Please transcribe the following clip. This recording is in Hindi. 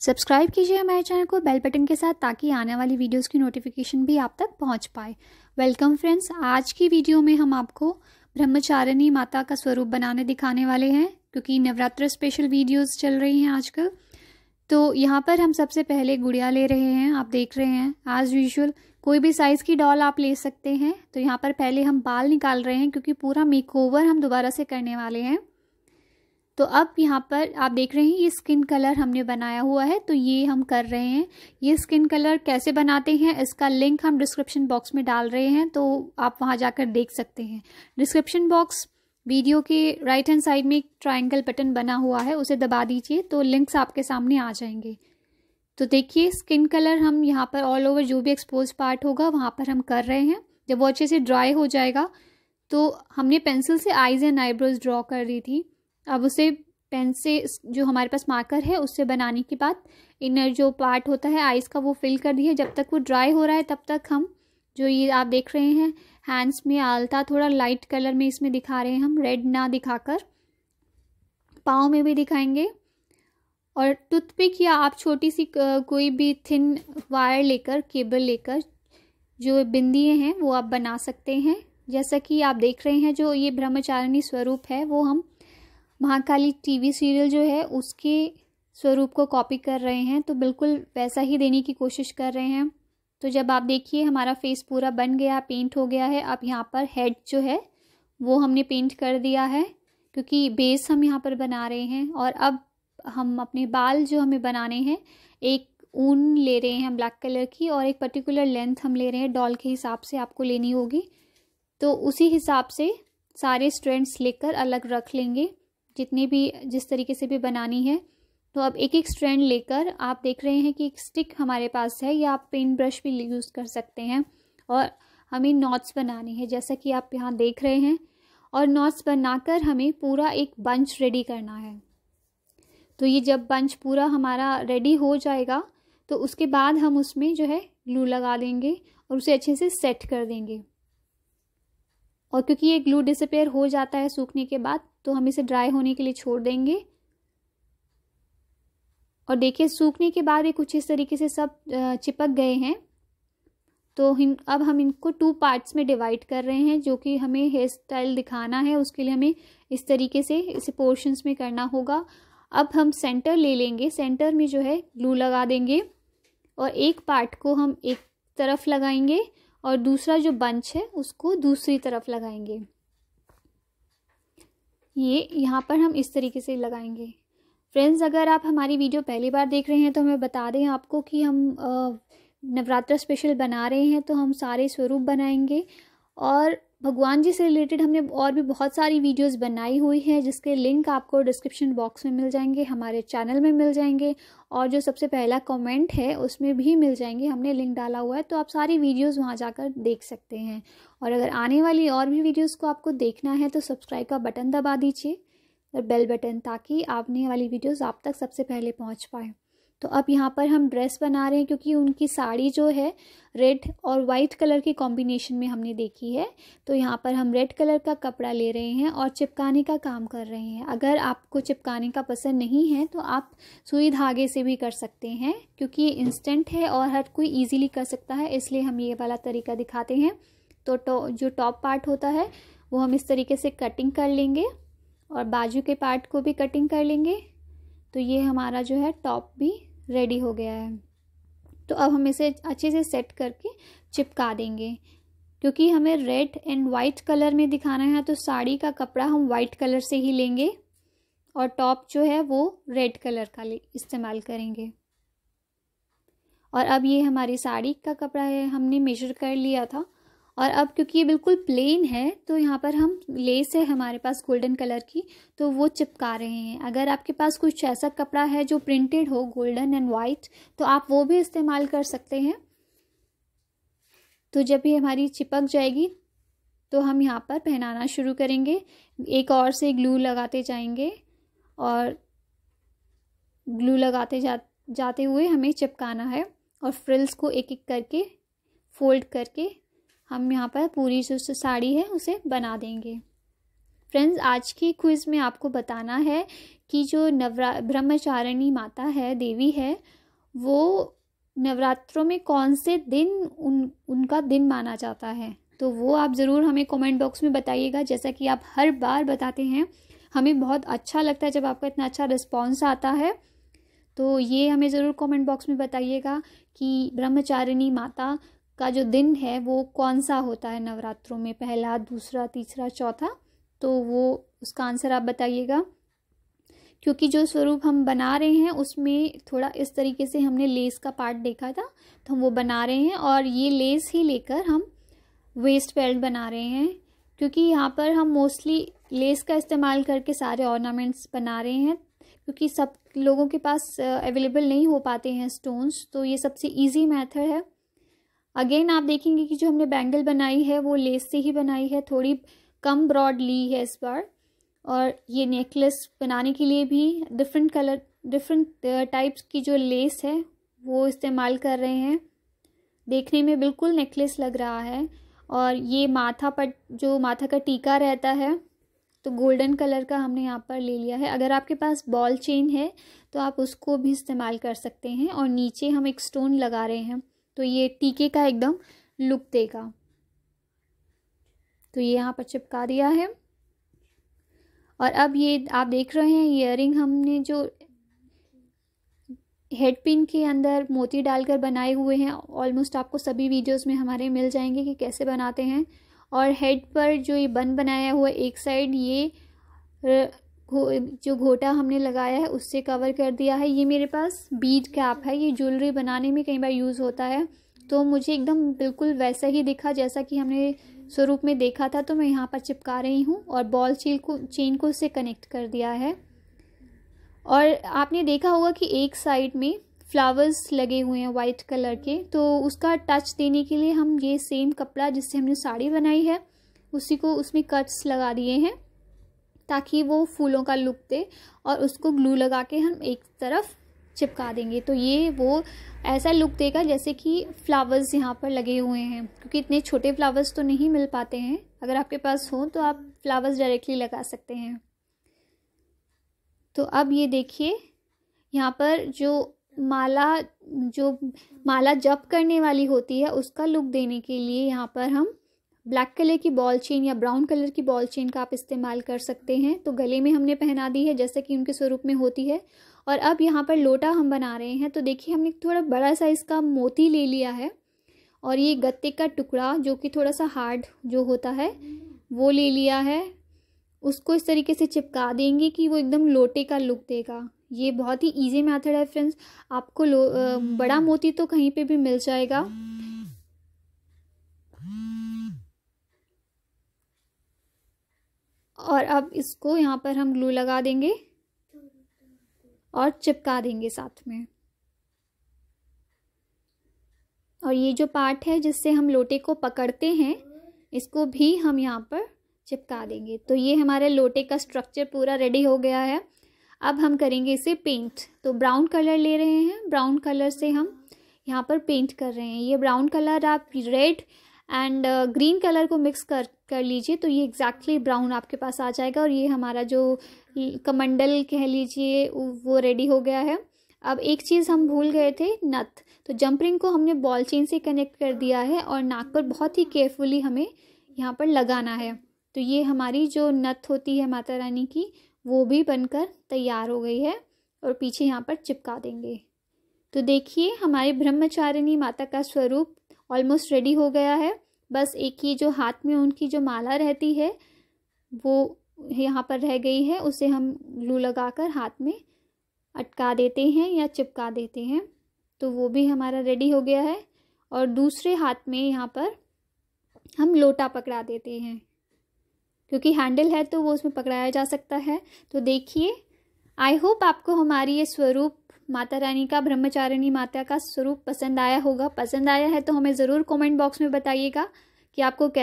सब्सक्राइब कीजिए हमारे चैनल को बेल बटन के साथ ताकि आने वाली वीडियोस की नोटिफिकेशन भी आप तक पहुंच पाए वेलकम फ्रेंड्स आज की वीडियो में हम आपको ब्रह्मचारिणी माता का स्वरूप बनाने दिखाने वाले हैं क्योंकि नवरात्र स्पेशल वीडियोस चल रही हैं आजकल तो यहाँ पर हम सबसे पहले गुड़िया ले रहे हैं आप देख रहे हैं एज यूजल कोई भी साइज़ की डॉल आप ले सकते हैं तो यहाँ पर पहले हम बाल निकाल रहे हैं क्योंकि पूरा मेकओवर हम दोबारा से करने वाले हैं तो अब यहाँ पर आप देख रहे हैं ये स्किन कलर हमने बनाया हुआ है तो ये हम कर रहे हैं ये स्किन कलर कैसे बनाते हैं इसका लिंक हम डिस्क्रिप्शन बॉक्स में डाल रहे हैं तो आप वहाँ जाकर देख सकते हैं डिस्क्रिप्शन बॉक्स वीडियो के राइट हैंड साइड में एक ट्राइंगल बटन बना हुआ है उसे दबा दीजिए तो लिंक्स आपके सामने आ जाएंगे तो देखिए स्किन कलर हम यहाँ पर ऑल ओवर जो भी एक्सपोज पार्ट होगा वहाँ पर हम कर रहे हैं जब वो अच्छे से ड्राई हो जाएगा तो हमने पेंसिल से आईज एंड आईब्रोज ड्रॉ कर दी थी अब उसे पेन से जो हमारे पास मार्कर है उससे बनाने के बाद इनर जो पार्ट होता है आइस का वो फिल कर दिए जब तक वो ड्राई हो रहा है तब तक हम जो ये आप देख रहे हैं हैंड्स में आलता थोड़ा लाइट कलर में इसमें दिखा रहे हैं हम रेड ना दिखाकर पाँव में भी दिखाएंगे और टूथपिक या आप छोटी सी कोई भी थिन वायर लेकर केबल लेकर जो बिंदिए हैं वो आप बना सकते हैं जैसा कि आप देख रहे हैं जो ये ब्रह्मचारिणी स्वरूप है वो हम महाकाली टीवी सीरियल जो है उसके स्वरूप को कॉपी कर रहे हैं तो बिल्कुल वैसा ही देने की कोशिश कर रहे हैं तो जब आप देखिए हमारा फेस पूरा बन गया पेंट हो गया है अब यहाँ पर हेड जो है वो हमने पेंट कर दिया है क्योंकि बेस हम यहाँ पर बना रहे हैं और अब हम अपने बाल जो हमें बनाने हैं एक ऊन ले रहे हैं ब्लैक कलर की और एक पर्टिकुलर लेंथ हम ले रहे हैं डॉल के हिसाब से आपको लेनी होगी तो उसी हिसाब से सारे स्ट्रेंड्स लेकर अलग रख लेंगे जितनी भी जिस तरीके से भी बनानी है तो अब एक एक स्ट्रैंड लेकर आप देख रहे हैं कि एक स्टिक हमारे पास है या आप पेंट ब्रश भी यूज़ कर सकते हैं और हमें नॉट्स बनानी है जैसा कि आप यहाँ देख रहे हैं और नॉट्स बनाकर हमें पूरा एक बंच रेडी करना है तो ये जब बंच पूरा हमारा रेडी हो जाएगा तो उसके बाद हम उसमें जो है ग्लू लगा देंगे और उसे अच्छे से सेट कर देंगे और क्योंकि ये ग्लू डिसअपेयर हो जाता है सूखने के बाद तो हम इसे ड्राई होने के लिए छोड़ देंगे और देखिए सूखने के बाद ये कुछ इस तरीके से सब चिपक गए हैं तो हम अब हम इनको टू पार्ट्स में डिवाइड कर रहे हैं जो कि हमें हेयर स्टाइल दिखाना है उसके लिए हमें इस तरीके से इसे पोर्शंस में करना होगा अब हम सेंटर ले लेंगे सेंटर में जो है ग्लू लगा देंगे और एक पार्ट को हम एक तरफ लगाएंगे और दूसरा जो बंच है उसको दूसरी तरफ लगाएंगे ये यहाँ पर हम इस तरीके से लगाएंगे फ्रेंड्स अगर आप हमारी वीडियो पहली बार देख रहे हैं तो हमें बता दें आपको कि हम नवरात्र स्पेशल बना रहे हैं तो हम सारे स्वरूप बनाएंगे और भगवान जी से रिलेटेड हमने और भी बहुत सारी वीडियोस बनाई हुई हैं जिसके लिंक आपको डिस्क्रिप्शन बॉक्स में मिल जाएंगे हमारे चैनल में मिल जाएंगे और जो सबसे पहला कमेंट है उसमें भी मिल जाएंगे हमने लिंक डाला हुआ है तो आप सारी वीडियोस वहां जाकर देख सकते हैं और अगर आने वाली और भी वीडियोज़ को आपको देखना है तो सब्सक्राइब का बटन दबा दीजिए और बेल बटन ताकि आने वाली वीडियोज़ आप तक सबसे पहले पहुँच पाए तो अब यहाँ पर हम ड्रेस बना रहे हैं क्योंकि उनकी साड़ी जो है रेड और वाइट कलर के कॉम्बिनेशन में हमने देखी है तो यहाँ पर हम रेड कलर का कपड़ा ले रहे हैं और चिपकाने का काम कर रहे हैं अगर आपको चिपकाने का पसंद नहीं है तो आप सुई धागे से भी कर सकते हैं क्योंकि ये इंस्टेंट है और हर कोई ईजिली कर सकता है इसलिए हम ये वाला तरीका दिखाते हैं तो, तो जो टॉप पार्ट होता है वो हम इस तरीके से कटिंग कर लेंगे और बाजू के पार्ट को भी कटिंग कर लेंगे तो ये हमारा जो है टॉप भी रेडी हो गया है तो अब हम इसे अच्छे से सेट करके चिपका देंगे क्योंकि हमें रेड एंड वाइट कलर में दिखाना है तो साड़ी का कपड़ा हम वाइट कलर से ही लेंगे और टॉप जो है वो रेड कलर का इस्तेमाल करेंगे और अब ये हमारी साड़ी का कपड़ा है हमने मेजर कर लिया था और अब क्योंकि ये बिल्कुल प्लेन है तो यहाँ पर हम लेस है हमारे पास गोल्डन कलर की तो वो चिपका रहे हैं अगर आपके पास कुछ ऐसा कपड़ा है जो प्रिंटेड हो गोल्डन एंड वाइट तो आप वो भी इस्तेमाल कर सकते हैं तो जब ये हमारी चिपक जाएगी तो हम यहाँ पर पहनाना शुरू करेंगे एक और से ग्लू लगाते जाएंगे और ग्लू लगाते जा जाते हुए हमें चिपकाना है और फ्रिल्स को एक एक करके फोल्ड करके हम यहाँ पर पूरी जो साड़ी है उसे बना देंगे फ्रेंड्स आज की क्विज़ में आपको बताना है कि जो नवरा ब्रह्मचारिणी माता है देवी है वो नवरात्रों में कौन से दिन उन उनका दिन माना जाता है तो वो आप ज़रूर हमें कमेंट बॉक्स में बताइएगा जैसा कि आप हर बार बताते हैं हमें बहुत अच्छा लगता है जब आपका इतना अच्छा रिस्पॉन्स आता है तो ये हमें ज़रूर कमेंट बॉक्स में बताइएगा कि ब्रह्मचारिणी माता का जो दिन है वो कौन सा होता है नवरात्रों में पहला दूसरा तीसरा चौथा तो वो उसका आंसर आप बताइएगा क्योंकि जो स्वरूप हम बना रहे हैं उसमें थोड़ा इस तरीके से हमने लेस का पार्ट देखा था तो हम वो बना रहे हैं और ये लेस ही लेकर हम वेस्ट बेल्ट बना रहे हैं क्योंकि यहाँ पर हम मोस्टली लेस का इस्तेमाल करके सारे ऑर्नामेंट्स बना रहे हैं क्योंकि सब लोगों के पास अवेलेबल नहीं हो पाते हैं स्टोन्स तो ये सबसे ईजी मैथड है अगेन आप देखेंगे कि जो हमने बैंगल बनाई है वो लेस से ही बनाई है थोड़ी कम ब्रॉड ली है इस बार और ये नेकलेस बनाने के लिए भी डिफरेंट कलर डिफरेंट टाइप्स की जो लेस है वो इस्तेमाल कर रहे हैं देखने में बिल्कुल नेकलेस लग रहा है और ये माथा पर जो माथा का टीका रहता है तो गोल्डन कलर का हमने यहाँ पर ले लिया है अगर आपके पास बॉल चेन है तो आप उसको भी इस्तेमाल कर सकते हैं और नीचे हम एक स्टोन लगा रहे हैं तो ये टीके का एकदम लुक देगा तो ये यहाँ पर चिपका दिया है और अब ये आप देख रहे हैं ईयरिंग हमने जो हेड पिन के अंदर मोती डालकर बनाए हुए हैं ऑलमोस्ट आपको सभी वीडियोस में हमारे मिल जाएंगे कि कैसे बनाते हैं और हेड पर जो ये बन बनाया हुआ एक साइड ये जो घोटा हमने लगाया है उससे कवर कर दिया है ये मेरे पास बीड कैप है ये ज्वेलरी बनाने में कई बार यूज़ होता है तो मुझे एकदम बिल्कुल वैसा ही दिखा जैसा कि हमने स्वरूप में देखा था तो मैं यहाँ पर चिपका रही हूँ और बॉल चेन को चेन को उससे कनेक्ट कर दिया है और आपने देखा होगा कि एक साइड में फ्लावर्स लगे हुए हैं वाइट कलर के तो उसका टच देने के लिए हम ये सेम कपड़ा जिससे हमने साड़ी बनाई है उसी को उसमें कट्स लगा दिए हैं ताकि वो फूलों का लुक दे और उसको ग्लू लगा के हम एक तरफ चिपका देंगे तो ये वो ऐसा लुक देगा जैसे कि फ्लावर्स यहाँ पर लगे हुए हैं क्योंकि इतने छोटे फ्लावर्स तो नहीं मिल पाते हैं अगर आपके पास हो तो आप फ्लावर्स डायरेक्टली लगा सकते हैं तो अब ये देखिए यहाँ पर जो माला जो माला जप करने वाली होती है उसका लुक देने के लिए यहाँ पर हम ब्लैक कलर की बॉल चेन या ब्राउन कलर की बॉल चेन का आप इस्तेमाल कर सकते हैं तो गले में हमने पहना दी है जैसे कि उनके स्वरूप में होती है और अब यहाँ पर लोटा हम बना रहे हैं तो देखिए हमने थोड़ा बड़ा साइज़ का मोती ले लिया है और ये गत्ते का टुकड़ा जो कि थोड़ा सा हार्ड जो होता है वो ले लिया है उसको इस तरीके से चिपका देंगे कि वो एकदम लोटे का लुक देगा ये बहुत ही इजी मेथड है फ्रेंड्स आपको बड़ा मोती तो कहीं पे भी मिल जाएगा और अब इसको यहाँ पर हम ग्लू लगा देंगे और चिपका देंगे साथ में और ये जो पार्ट है जिससे हम लोटे को पकड़ते हैं इसको भी हम यहाँ पर चिपका देंगे तो ये हमारे लोटे का स्ट्रक्चर पूरा रेडी हो गया है अब हम करेंगे इसे पेंट तो ब्राउन कलर ले रहे हैं ब्राउन कलर से हम यहाँ पर पेंट कर रहे हैं ये ब्राउन कलर आप रेड एंड ग्रीन कलर को मिक्स कर कर लीजिए तो ये एग्जैक्टली exactly ब्राउन आपके पास आ जाएगा और ये हमारा जो कमंडल कह लीजिए वो रेडी हो गया है अब एक चीज़ हम भूल गए थे नथ तो जंप रिंग को हमने बॉल चेन से कनेक्ट कर दिया है और नाक पर बहुत ही केयरफुली हमें यहाँ पर लगाना है तो ये हमारी जो नथ होती है माता रानी की वो भी बनकर तैयार हो गई है और पीछे यहाँ पर चिपका देंगे तो देखिए हमारी ब्रह्मचारिणी माता का स्वरूप ऑलमोस्ट रेडी हो गया है बस एक ही जो हाथ में उनकी जो माला रहती है वो यहाँ पर रह गई है उसे हम ग्लू लगाकर हाथ में अटका देते हैं या चिपका देते हैं तो वो भी हमारा रेडी हो गया है और दूसरे हाथ में यहाँ पर हम लोटा पकड़ा देते हैं क्योंकि हैंडल है तो वो उसमें पकड़ाया जा सकता है तो देखिए आई होप आपको हमारी ये स्वरूप माता रानी का ब्रह्मचारिणी माता का स्वरूप पसंद आया होगा पसंद आया है तो हमें ज़रूर कमेंट बॉक्स में बताइएगा कि आपको कैसे